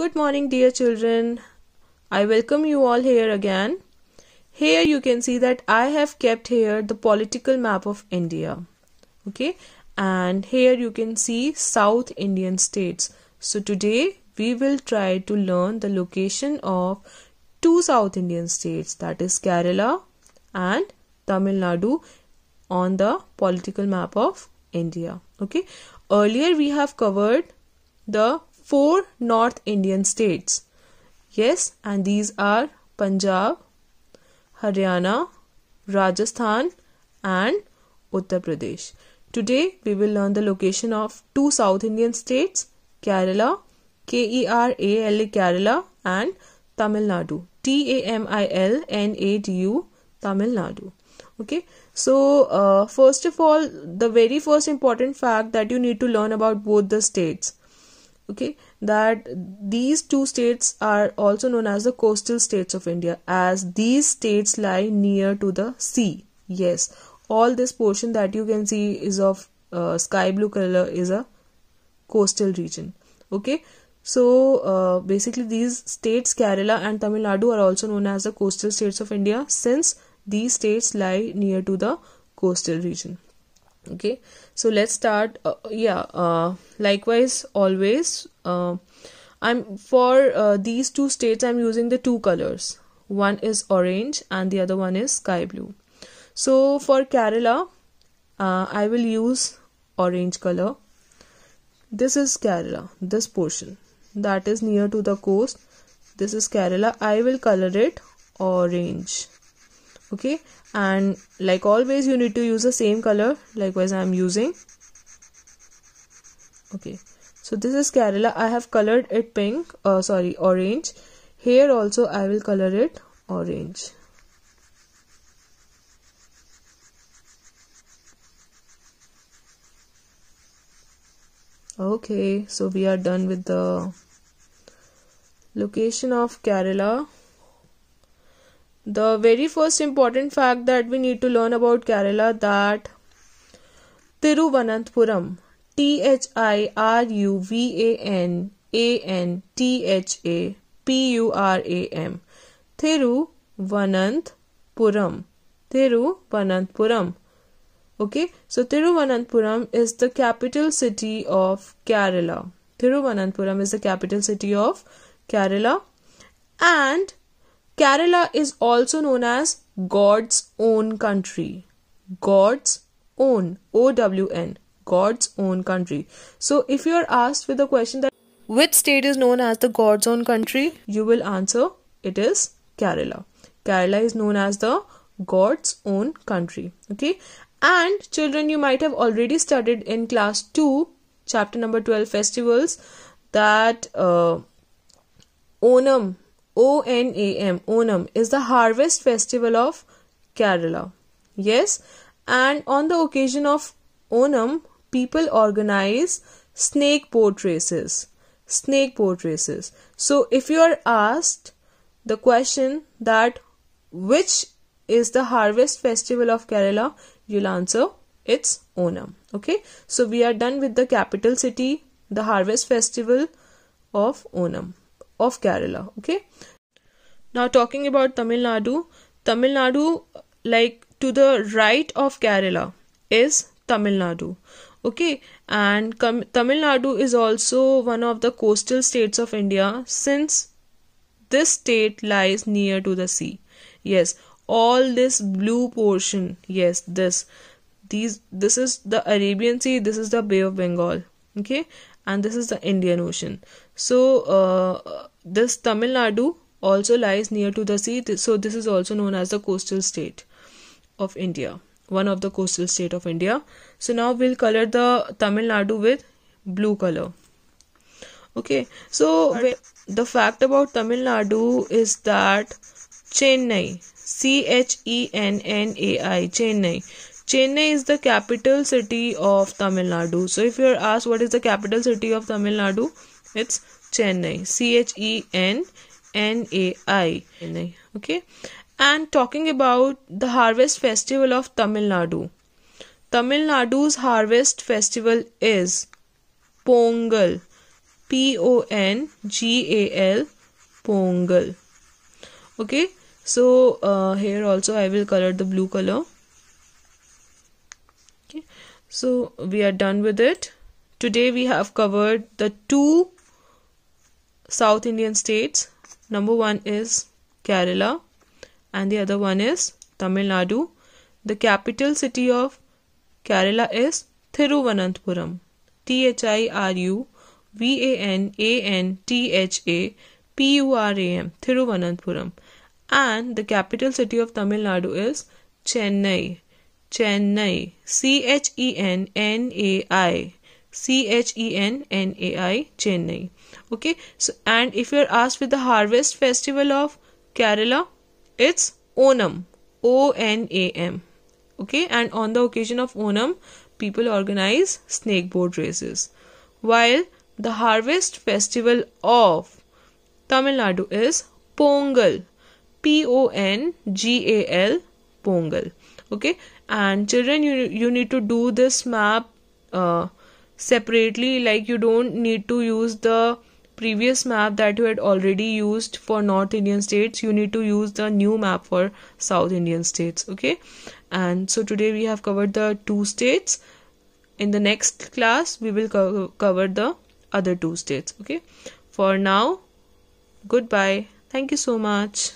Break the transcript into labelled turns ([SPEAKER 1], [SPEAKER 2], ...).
[SPEAKER 1] Good morning, dear children. I welcome you all here again. Here you can see that I have kept here the political map of India. Okay, and here you can see South Indian states. So today we will try to learn the location of two South Indian states that is Kerala and Tamil Nadu on the political map of India. Okay, earlier we have covered the four North Indian states. Yes, and these are Punjab, Haryana, Rajasthan, and Uttar Pradesh. Today, we will learn the location of two South Indian states Kerala, K E R A L A Kerala, and Tamil Nadu, T A M I L N A D U, Tamil Nadu okay so uh, first of all the very first important fact that you need to learn about both the states okay that these two states are also known as the coastal states of india as these states lie near to the sea yes all this portion that you can see is of uh, sky blue color is a coastal region okay so uh, basically these states kerala and tamil nadu are also known as the coastal states of india since these states lie near to the coastal region okay so let's start uh, yeah uh, likewise always uh, i'm for uh, these two states i'm using the two colors one is orange and the other one is sky blue so for kerala uh, i will use orange color this is kerala this portion that is near to the coast this is kerala i will color it orange okay and like always you need to use the same color likewise I am using okay so this is Kerala I have colored it pink uh, sorry orange here also I will color it orange okay so we are done with the location of Kerala the very first important fact that we need to learn about Kerala that Thiruvananthapuram T H I R U V A N A N T H A P U R A M Thiruvananthapuram Thiruvananthapuram okay so Thiruvananthapuram is the capital city of Kerala Thiruvananthapuram is the capital city of Kerala and Kerala is also known as God's own country. God's own, O W N, God's own country. So if you are asked with the question that which state is known as the God's own country, you will answer it is Kerala. Kerala is known as the God's own country. Okay, and children, you might have already studied in class 2, chapter number 12, festivals, that uh, Onam O-N-A-M, Onam is the harvest festival of Kerala. Yes, and on the occasion of Onam, people organize snake boat races. Snake boat races. So, if you are asked the question that which is the harvest festival of Kerala, you'll answer it's Onam. Okay, so we are done with the capital city, the harvest festival of Onam of Kerala. Okay. Now talking about Tamil Nadu, Tamil Nadu, like to the right of Kerala, is Tamil Nadu. Okay, and Tamil Nadu is also one of the coastal states of India since this state lies near to the sea. Yes, all this blue portion, yes, this, these, this is the Arabian Sea, this is the Bay of Bengal. Okay, and this is the Indian Ocean. So, uh, this Tamil Nadu also lies near to the sea, so this is also known as the coastal state of India, one of the coastal state of India. So, now we'll color the Tamil Nadu with blue color. Okay, so the fact about Tamil Nadu is that Chennai, C H E N N A I, Chennai Chennai is the capital city of Tamil Nadu. So if you're asked what is the capital city of Tamil Nadu, it's Chennai. C H E N N A I. Okay. And talking about the harvest festival of Tamil Nadu. Tamil Nadu's harvest festival is Pongal. P O N G A L. Pongal. Okay. So uh, here also I will color the blue color okay so we are done with it today we have covered the two south indian states number one is kerala and the other one is tamil nadu the capital city of kerala is thiruvananthapuram t h i r u v a n a n t h a p u r a m thiruvananthapuram and the capital city of tamil nadu is chennai Chennai, C H E N N A I, C H E N N A I, Chennai. Okay, so and if you're asked with the harvest festival of Kerala, it's Onam, O N A M. Okay, and on the occasion of Onam, people organize snake boat races. While the harvest festival of Tamil Nadu is Pongal, P O N G A L, Pongal. Okay, and children you you need to do this map uh, separately like you don't need to use the previous map that you had already used for north indian states you need to use the new map for south indian states okay and so today we have covered the two states in the next class we will co cover the other two states okay for now goodbye thank you so much